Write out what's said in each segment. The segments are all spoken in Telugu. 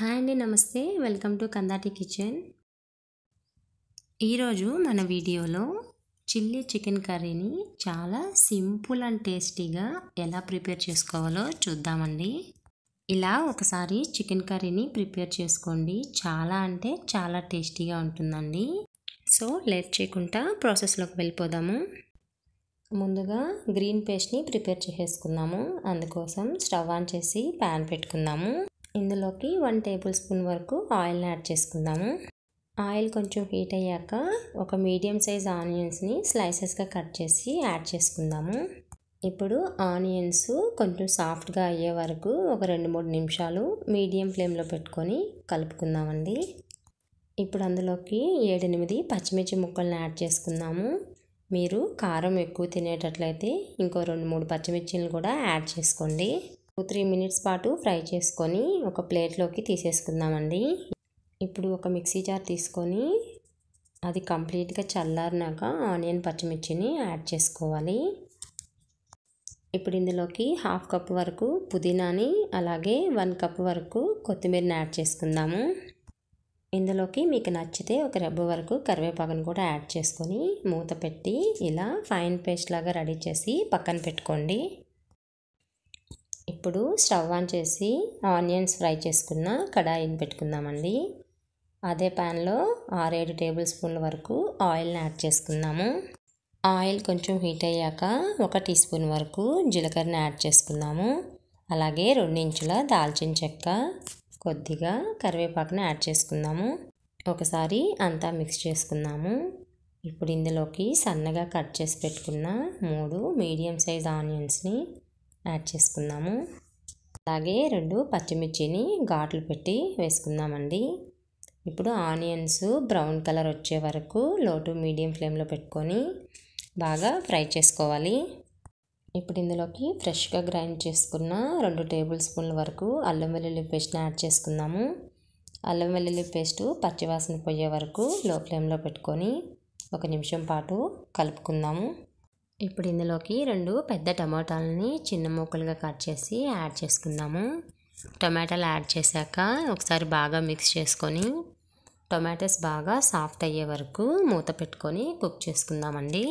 హాయ్ అండి నమస్తే వెల్కమ్ టు కందాటి కిచెన్ ఈరోజు మన వీడియోలో చిల్లీ చికెన్ కర్రీని చాలా సింపుల్ అండ్ టేస్టీగా ఎలా ప్రిపేర్ చేసుకోవాలో చూద్దామండి ఇలా ఒకసారి చికెన్ కర్రీని ప్రిపేర్ చేసుకోండి చాలా అంటే చాలా టేస్టీగా ఉంటుందండి సో లేట్ చేయకుండా ప్రాసెస్లోకి వెళ్ళిపోదాము ముందుగా గ్రీన్ పేస్ట్ని ప్రిపేర్ చేసేసుకుందాము అందుకోసం స్టవ్ ఆన్ చేసి ప్యాన్ పెట్టుకుందాము ఇందులోకి వన్ టేబుల్ స్పూన్ వరకు ఆయిల్ని యాడ్ చేసుకుందాము ఆయిల్ కొంచెం హీట్ అయ్యాక ఒక మీడియం సైజ్ ఆనియన్స్ని స్లైసెస్గా కట్ చేసి యాడ్ చేసుకుందాము ఇప్పుడు ఆనియన్స్ కొంచెం సాఫ్ట్గా అయ్యే వరకు ఒక రెండు మూడు నిమిషాలు మీడియం ఫ్లేమ్లో పెట్టుకొని కలుపుకుందామండి ఇప్పుడు అందులోకి ఏడెనిమిది పచ్చిమిర్చి ముక్కల్ని యాడ్ చేసుకుందాము మీరు కారం ఎక్కువ తినేటట్లయితే ఇంకో రెండు మూడు పచ్చిమిర్చిని కూడా యాడ్ చేసుకోండి టూ త్రీ మినిట్స్ పాటు ఫ్రై చేసుకొని ఒక ప్లేట్లోకి తీసేసుకుందామండి ఇప్పుడు ఒక మిక్సీ జార్ తీసుకొని అది కంప్లీట్గా చల్లారినాక ఆనియన్ పచ్చిమిర్చిని యాడ్ చేసుకోవాలి ఇప్పుడు ఇందులోకి హాఫ్ కప్ వరకు పుదీనాని అలాగే వన్ కప్ వరకు కొత్తిమీరని యాడ్ చేసుకుందాము ఇందులోకి మీకు నచ్చితే ఒక రెబ్బ వరకు కరివేపాకును కూడా యాడ్ చేసుకొని మూత పెట్టి ఇలా ఫైన్ పేస్ట్ లాగా రెడీ చేసి పక్కన పెట్టుకోండి ఇప్పుడు స్టవ్ ఆన్ చేసి ఆనియన్స్ ఫ్రై చేసుకున్న కడాయిని పెట్టుకుందామండి అదే ప్యాన్లో ఆరేడు టేబుల్ స్పూన్ల వరకు ఆయిల్ని యాడ్ చేసుకుందాము ఆయిల్ కొంచెం హీట్ అయ్యాక ఒక టీ స్పూన్ వరకు జీలకర్రని యాడ్ చేసుకుందాము అలాగే రెండించుల దాల్చిన చెక్క కొద్దిగా కరివేపాకుని యాడ్ చేసుకుందాము ఒకసారి అంతా మిక్స్ చేసుకుందాము ఇప్పుడు ఇందులోకి సన్నగా కట్ చేసి పెట్టుకున్న మూడు మీడియం సైజ్ ఆనియన్స్ని యాడ్ చేసుకుందాము అలాగే రెండు పచ్చిమిర్చిని ఘాట్లు పెట్టి వేసుకుందామండి ఇప్పుడు ఆనియన్స్ బ్రౌన్ కలర్ వచ్చే వరకు లో టు మీడియం ఫ్లేమ్లో పెట్టుకొని బాగా ఫ్రై చేసుకోవాలి ఇప్పుడు ఇందులోకి ఫ్రెష్గా గ్రైండ్ చేసుకున్న రెండు టేబుల్ స్పూన్ల వరకు అల్లం వెల్లుల్లి పేస్ట్ని యాడ్ చేసుకుందాము అల్లం వెల్లుల్లి పేస్టు పచ్చివాసన పోయే వరకు లో ఫ్లేమ్లో పెట్టుకొని ఒక నిమిషం పాటు కలుపుకుందాము ఇప్పుడు ఇందులోకి రెండు పెద్ద టమాటాలని చిన్న మూకలుగా కట్ చేసి యాడ్ చేసుకుందాము టొమాటోలు యాడ్ చేశాక ఒకసారి బాగా మిక్స్ చేసుకొని టొమాటోస్ బాగా సాఫ్ట్ అయ్యే వరకు మూత పెట్టుకొని కుక్ చేసుకుందామండి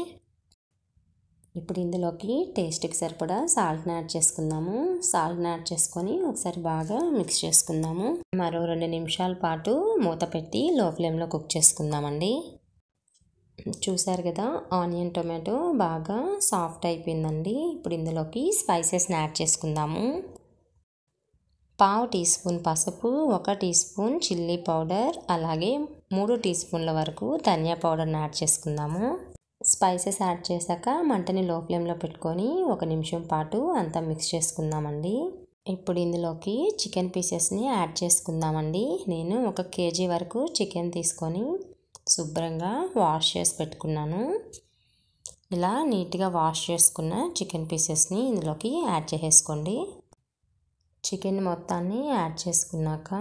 ఇప్పుడు ఇందులోకి టేస్ట్కి సరిపడా సాల్ట్ని యాడ్ చేసుకుందాము సాల్ట్ని యాడ్ చేసుకొని ఒకసారి బాగా మిక్స్ చేసుకుందాము మరో రెండు నిమిషాల పాటు మూత పెట్టి లో ఫ్లేమ్లో కుక్ చేసుకుందామండి చూసారు కదా ఆనియన్ టొమాటో బాగా సాఫ్ట్ అయిపోయిందండి ఇప్పుడు ఇందులోకి స్పైసెస్ని యాడ్ చేసుకుందాము పావు టీ స్పూన్ పసుపు ఒక టీ స్పూన్ చిల్లీ పౌడర్ అలాగే మూడు టీ స్పూన్ల వరకు ధనియా పౌడర్ని యాడ్ చేసుకుందాము స్పైసెస్ యాడ్ చేశాక మంటని లో ఫ్లేమ్లో పెట్టుకొని ఒక నిమిషం పాటు అంతా మిక్స్ చేసుకుందామండి ఇప్పుడు ఇందులోకి చికెన్ పీసెస్ని యాడ్ చేసుకుందామండి నేను ఒక కేజీ వరకు చికెన్ తీసుకొని శుభ్రంగా వాష్ చేసి పెట్టుకున్నాను ఇలా నీట్గా వాష్ చేసుకున్న చికెన్ పీసెస్ని ఇందులోకి యాడ్ చేసేసుకోండి చికెన్ మొత్తాన్ని యాడ్ చేసుకున్నాక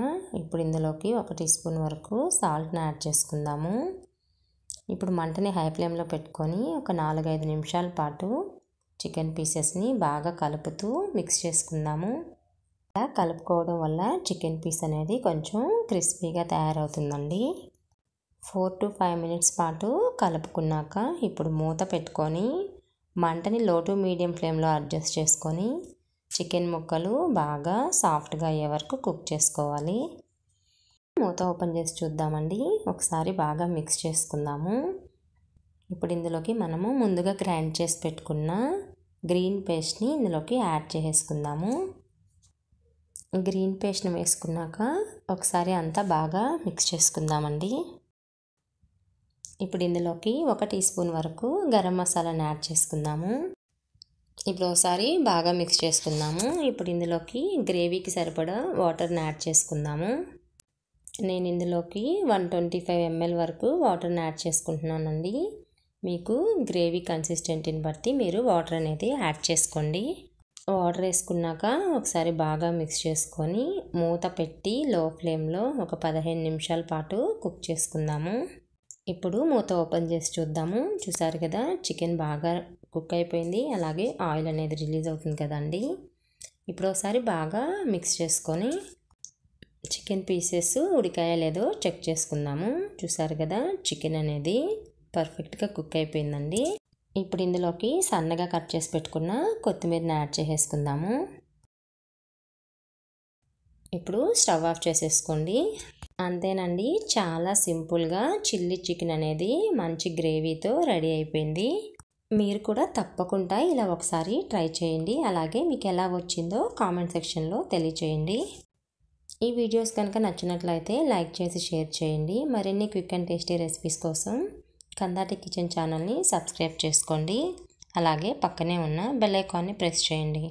ఇప్పుడు ఇందులోకి ఒక టీ స్పూన్ వరకు సాల్ట్ని యాడ్ చేసుకుందాము ఇప్పుడు మంటని హై ఫ్లేమ్లో పెట్టుకొని ఒక నాలుగైదు నిమిషాల పాటు చికెన్ పీసెస్ని బాగా కలుపుతూ మిక్స్ చేసుకుందాము ఇలా కలుపుకోవడం వల్ల చికెన్ పీస్ అనేది కొంచెం క్రిస్పీగా తయారవుతుందండి ఫోర్ టు ఫైవ్ మినిట్స్ పాటు కలుపుకున్నాక ఇప్పుడు మూత పెట్టుకొని మంటని లో టు మీడియం ఫ్లేమ్లో అడ్జస్ట్ చేసుకొని చికెన్ ముక్కలు బాగా సాఫ్ట్గా అయ్యే వరకు కుక్ చేసుకోవాలి మూత ఓపెన్ చేసి చూద్దామండి ఒకసారి బాగా మిక్స్ చేసుకుందాము ఇప్పుడు ఇందులోకి మనము ముందుగా గ్రైండ్ చేసి పెట్టుకున్న గ్రీన్ పేస్ట్ని ఇందులోకి యాడ్ చేసుకుందాము గ్రీన్ పేస్ట్ని వేసుకున్నాక ఒకసారి అంతా బాగా మిక్స్ చేసుకుందామండి ఇప్పుడు ఇందులోకి ఒక టీ స్పూన్ వరకు గరం మసాలాను యాడ్ చేసుకుందాము ఇప్పుడు ఒకసారి బాగా మిక్స్ చేసుకుందాము ఇప్పుడు ఇందులోకి గ్రేవీకి సరిపడా వాటర్ని యాడ్ చేసుకుందాము నేను ఇందులోకి వన్ ట్వంటీ ఫైవ్ ఎంఎల్ వరకు వాటర్ని యాడ్ చేసుకుంటున్నానండి మీకు గ్రేవీ కన్సిస్టెంట్ని బట్టి మీరు వాటర్ అనేది యాడ్ చేసుకోండి వాటర్ వేసుకున్నాక ఒకసారి బాగా మిక్స్ చేసుకొని మూత పెట్టి లో ఫ్లేమ్లో ఒక పదిహేను నిమిషాల పాటు కుక్ చేసుకుందాము ఇప్పుడు మూత ఓపెన్ చేసి చూద్దాము చూసారు కదా చికెన్ బాగా కుక్ అయిపోయింది అలాగే ఆయిల్ అనేది రిలీజ్ అవుతుంది కదండి ఇప్పుడు ఒకసారి బాగా మిక్స్ చేసుకొని చికెన్ పీసెస్ ఉడికాయా లేదో చెక్ చేసుకుందాము చూసారు కదా చికెన్ అనేది పర్ఫెక్ట్గా కుక్ అయిపోయిందండి ఇప్పుడు ఇందులోకి సన్నగా కట్ చేసి పెట్టుకున్న కొత్తిమీరని యాడ్ చేసేసుకుందాము ఇప్పుడు స్టవ్ ఆఫ్ చేసేసుకోండి అంతేనండి చాలా సింపుల్గా చిల్లీ చికెన్ అనేది మంచి గ్రేవీతో రెడీ అయిపోయింది మీరు కూడా తప్పకుండా ఇలా ఒకసారి ట్రై చేయండి అలాగే మీకు ఎలా వచ్చిందో కామెంట్ సెక్షన్లో తెలియచేయండి ఈ వీడియోస్ కనుక నచ్చినట్లయితే లైక్ చేసి షేర్ చేయండి మరిన్ని క్విక్ అండ్ టేస్టీ రెసిపీస్ కోసం కందాటి కిచెన్ ఛానల్ని సబ్స్క్రైబ్ చేసుకోండి అలాగే పక్కనే ఉన్న బెల్ ఐకాన్ని ప్రెస్ చేయండి